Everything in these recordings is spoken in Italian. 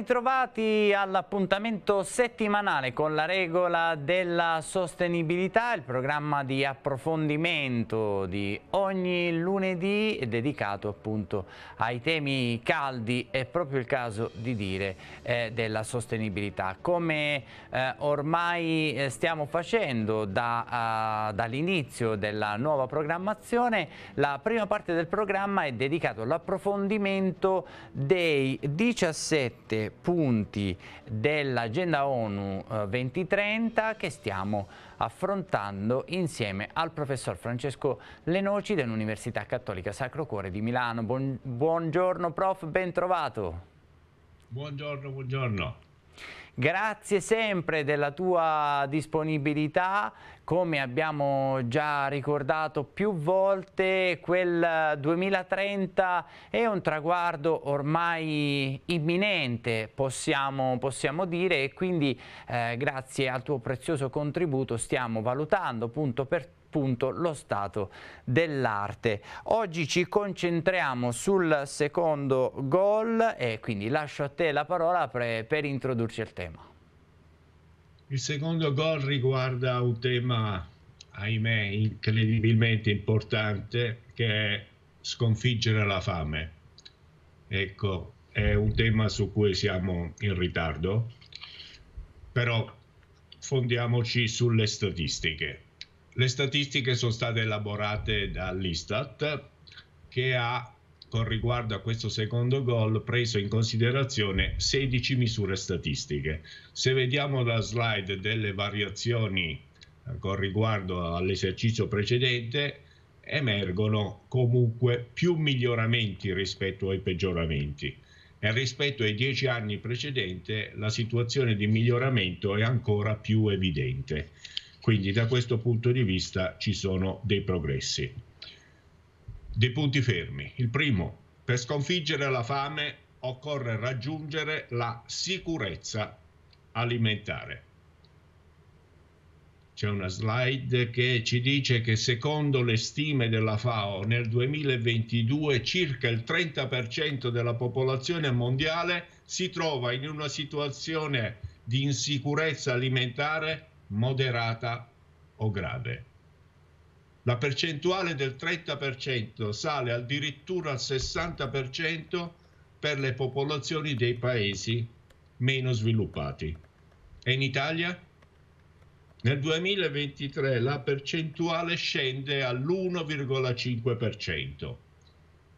ritrovati all'appuntamento settimanale con la regola della sostenibilità, il programma di approfondimento di ogni lunedì dedicato appunto ai temi caldi, è proprio il caso di dire, eh, della sostenibilità. Come eh, ormai eh, stiamo facendo da, uh, dall'inizio della nuova programmazione, la prima parte del programma è dedicata all'approfondimento dei 17 punti dell'agenda ONU 2030 eh, che stiamo affrontando insieme al professor Francesco Lenoci dell'Università Cattolica Sacro Cuore di Milano. Buon, buongiorno prof, ben trovato. Buongiorno, buongiorno. Grazie sempre della tua disponibilità, come abbiamo già ricordato più volte, quel 2030 è un traguardo ormai imminente, possiamo, possiamo dire, e quindi eh, grazie al tuo prezioso contributo stiamo valutando punto per punto lo stato dell'arte. Oggi ci concentriamo sul secondo gol e quindi lascio a te la parola per, per introdurci al tema. Il secondo gol riguarda un tema, ahimè, incredibilmente importante, che è sconfiggere la fame. Ecco, è un tema su cui siamo in ritardo, però fondiamoci sulle statistiche. Le statistiche sono state elaborate dall'Istat che ha con riguardo a questo secondo gol preso in considerazione 16 misure statistiche. Se vediamo la slide delle variazioni eh, con riguardo all'esercizio precedente, emergono comunque più miglioramenti rispetto ai peggioramenti e rispetto ai dieci anni precedenti la situazione di miglioramento è ancora più evidente. Quindi da questo punto di vista ci sono dei progressi dei punti fermi. Il primo, per sconfiggere la fame occorre raggiungere la sicurezza alimentare. C'è una slide che ci dice che secondo le stime della FAO nel 2022 circa il 30% della popolazione mondiale si trova in una situazione di insicurezza alimentare moderata o grave. La percentuale del 30% sale addirittura al 60% per le popolazioni dei paesi meno sviluppati. E in Italia? Nel 2023 la percentuale scende all'1,5%,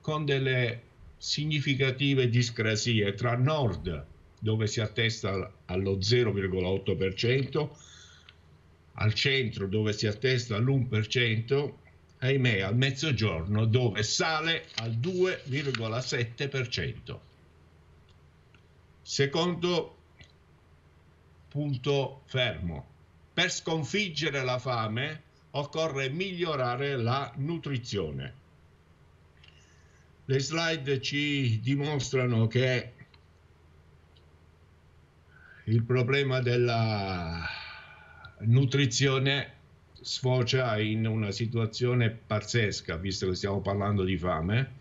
con delle significative discrasie tra nord, dove si attesta allo 0,8%, al centro dove si attesta all'1%, ahimè al mezzogiorno dove sale al 2,7%. Secondo punto fermo. Per sconfiggere la fame occorre migliorare la nutrizione. Le slide ci dimostrano che il problema della nutrizione sfocia in una situazione pazzesca, visto che stiamo parlando di fame,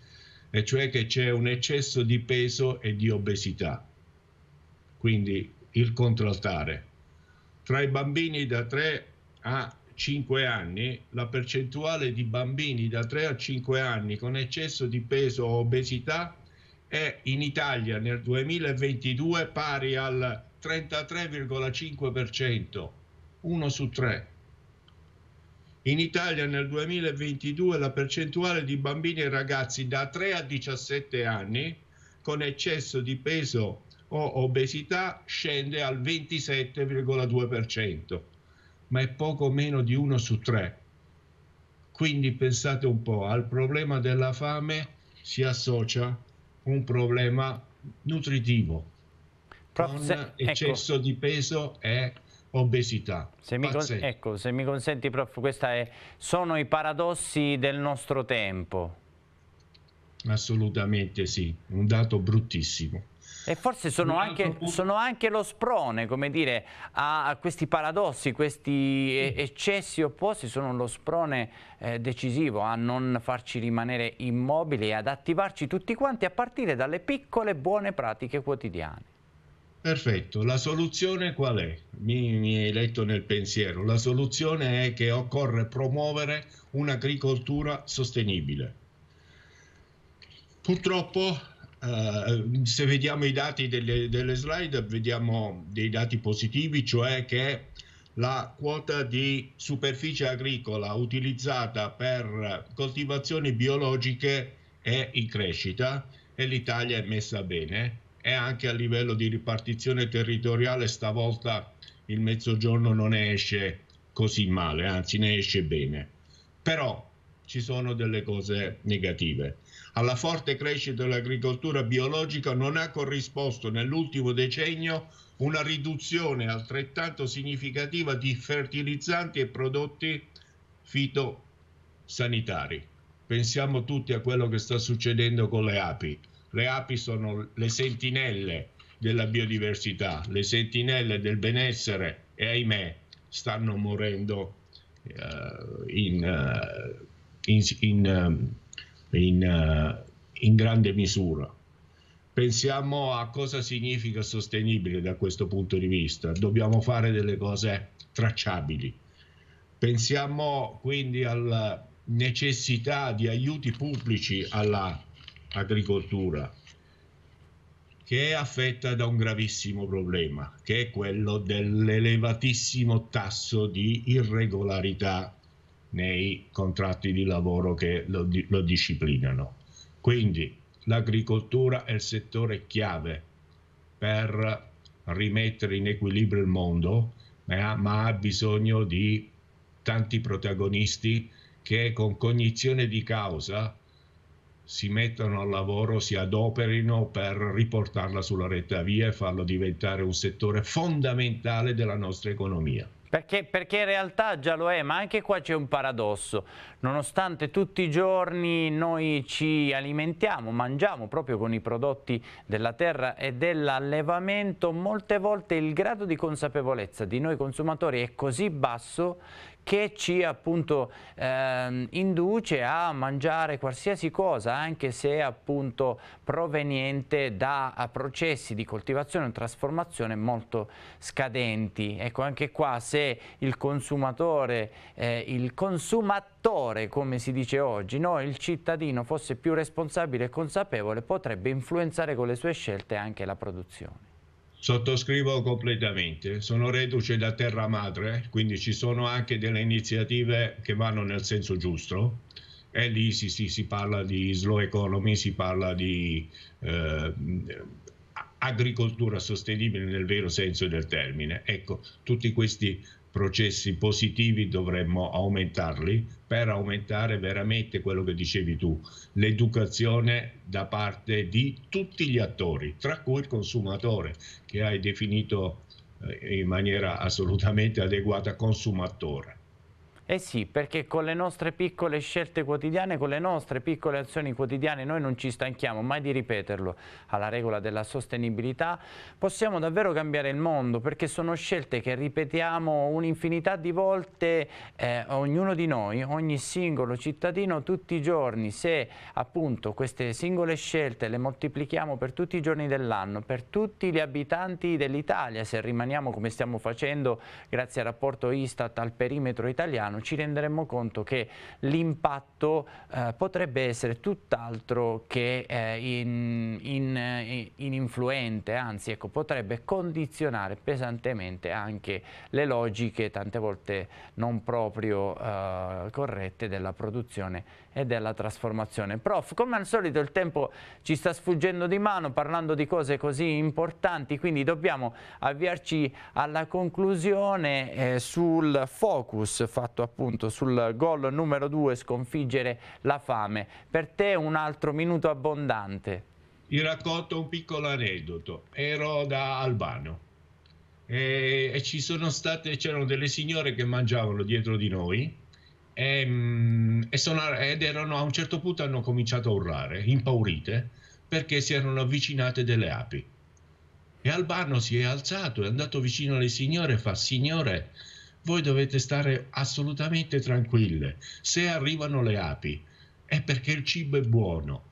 e cioè che c'è un eccesso di peso e di obesità. Quindi il contraltare. Tra i bambini da 3 a 5 anni, la percentuale di bambini da 3 a 5 anni con eccesso di peso o obesità è in Italia nel 2022 pari al 33,5%. 1 su 3. In Italia nel 2022 la percentuale di bambini e ragazzi da 3 a 17 anni con eccesso di peso o obesità scende al 27,2%, ma è poco meno di 1 su 3. Quindi pensate un po', al problema della fame si associa un problema nutritivo. Prof, con se, ecco. di peso e obesità. Se mi, ecco, se mi consenti, prof, questa è, sono i paradossi del nostro tempo. Assolutamente sì, un dato bruttissimo. E forse sono anche, sono anche, lo sprone, come dire, a, a questi paradossi, questi eh, eccessi opposti sono lo sprone eh, decisivo a non farci rimanere immobili e ad attivarci tutti quanti a partire dalle piccole buone pratiche quotidiane. Perfetto, la soluzione qual è? Mi, mi, hai letto nel pensiero, la soluzione è che occorre promuovere un'agricoltura sostenibile. Purtroppo, eh, se vediamo i dati delle, delle, slide, vediamo dei dati positivi, cioè che la quota di superficie agricola utilizzata per coltivazioni biologiche è in crescita e l'Italia è messa bene e anche a livello di ripartizione territoriale stavolta il mezzogiorno non ne esce così male, anzi ne esce bene. Però ci sono delle cose negative. Alla forte crescita dell'agricoltura biologica non ha corrisposto nell'ultimo decennio una riduzione altrettanto significativa di fertilizzanti e prodotti fitosanitari. Pensiamo tutti a quello che sta succedendo con le api. Le api sono le sentinelle della biodiversità, le sentinelle del benessere e ahimè stanno morendo uh, in, uh, in, in, eh, in, in grande misura. Pensiamo a cosa significa sostenibile da questo punto di vista. Dobbiamo fare delle cose tracciabili. Pensiamo quindi alla necessità di aiuti pubblici alla agricoltura che è affetta da un gravissimo problema, che è quello dell'elevatissimo tasso di irregolarità nei contratti di lavoro che lo, lo disciplinano. Quindi l'agricoltura è il settore chiave per rimettere in equilibrio il mondo, ma, ha bisogno di tanti protagonisti che con cognizione di causa si mettano al lavoro, si adoperino per riportarla sulla retta via e farlo diventare un settore fondamentale della nostra economia. Perché, perché, in realtà già lo è, ma anche qua c'è un paradosso. Nonostante tutti i giorni noi ci alimentiamo, mangiamo proprio con i prodotti della terra e dell'allevamento, molte volte il grado di consapevolezza di noi consumatori è così basso che ci appunto eh, induce a mangiare qualsiasi cosa anche se appunto proveniente da processi di coltivazione e trasformazione molto scadenti. Ecco anche qua se il consumatore, eh, il consumatore come si dice oggi, no? il cittadino fosse più responsabile e consapevole potrebbe influenzare con le sue scelte anche la produzione. Sottoscrivo completamente, sono reduce da terra madre, quindi ci sono anche delle iniziative che vanno nel senso giusto e lì si, si, si parla di slow economy, si parla di eh, agricoltura sostenibile nel vero senso del termine. Ecco, tutti questi processi positivi dovremmo aumentarli per aumentare veramente quello che dicevi tu, l'educazione da parte di tutti gli attori, tra cui il consumatore che hai definito eh, in maniera assolutamente adeguata consumatore. Eh sì, perché con le nostre piccole scelte quotidiane, con le nostre piccole azioni quotidiane, noi non ci stanchiamo mai di ripeterlo alla regola della sostenibilità, possiamo davvero cambiare il mondo perché sono scelte che ripetiamo un'infinità di volte eh, ognuno di noi, ogni singolo cittadino tutti i giorni, se appunto queste singole scelte le moltiplichiamo per tutti i giorni dell'anno, per tutti gli abitanti dell'Italia, se rimaniamo come stiamo facendo grazie al rapporto Istat al perimetro italiano, italiano ci renderemmo conto che l'impatto eh, potrebbe essere tutt'altro che eh, in, in, eh, in influente, anzi ecco, potrebbe condizionare pesantemente anche le logiche tante volte non proprio eh, corrette della produzione e della trasformazione. Prof, come al solito il tempo ci sta sfuggendo di mano parlando di cose così importanti, quindi dobbiamo avviarci alla conclusione eh, sul focus fatto a appunto sul gol numero 2 sconfiggere la fame. Per te un altro minuto abbondante. Vi racconto un piccolo aneddoto. Ero da Albano e, e ci sono state, c'erano delle signore che mangiavano dietro di noi e, mm, e sono, ed erano a un certo punto hanno cominciato a urlare, impaurite, perché si erano avvicinate delle api. E Albano si è alzato, è andato vicino alle signore e fa, signore, voi dovete stare assolutamente tranquille. Se arrivano le api è perché il cibo è buono.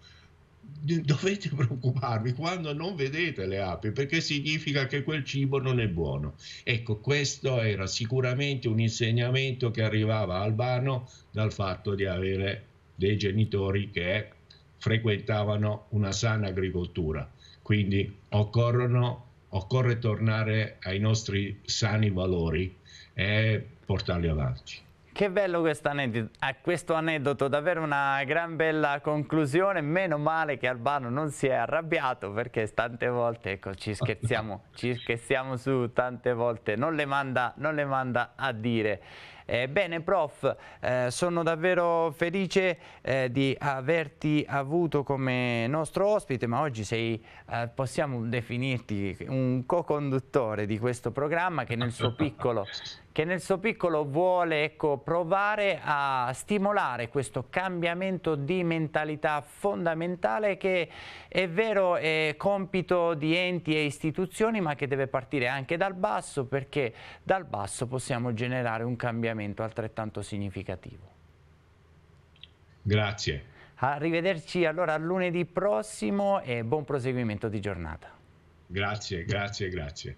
Dovete preoccuparvi quando non vedete le api perché significa che quel cibo non è buono. Ecco, questo era sicuramente un insegnamento che arrivava a Albano dal fatto di avere dei genitori che frequentavano una sana agricoltura. Quindi occorrono occorre tornare ai nostri sani valori e portarli avanti. Che bello quest ah, questo aneddoto, davvero una gran bella conclusione, meno male che Albano non si è arrabbiato perché tante volte ecco, ci, scherziamo, ci scherziamo su, tante volte non le manda, non le manda a dire. Eh, bene prof, eh, sono davvero felice eh, di averti avuto come nostro ospite, ma oggi sei, eh, possiamo definirti un co-conduttore di questo programma che nel suo piccolo che nel suo piccolo vuole ecco, provare a stimolare questo cambiamento di mentalità fondamentale che è vero è compito di enti e istituzioni ma che deve partire anche dal basso perché dal basso possiamo generare un cambiamento altrettanto significativo. Grazie. Arrivederci allora lunedì prossimo e buon proseguimento di giornata. Grazie, grazie, grazie.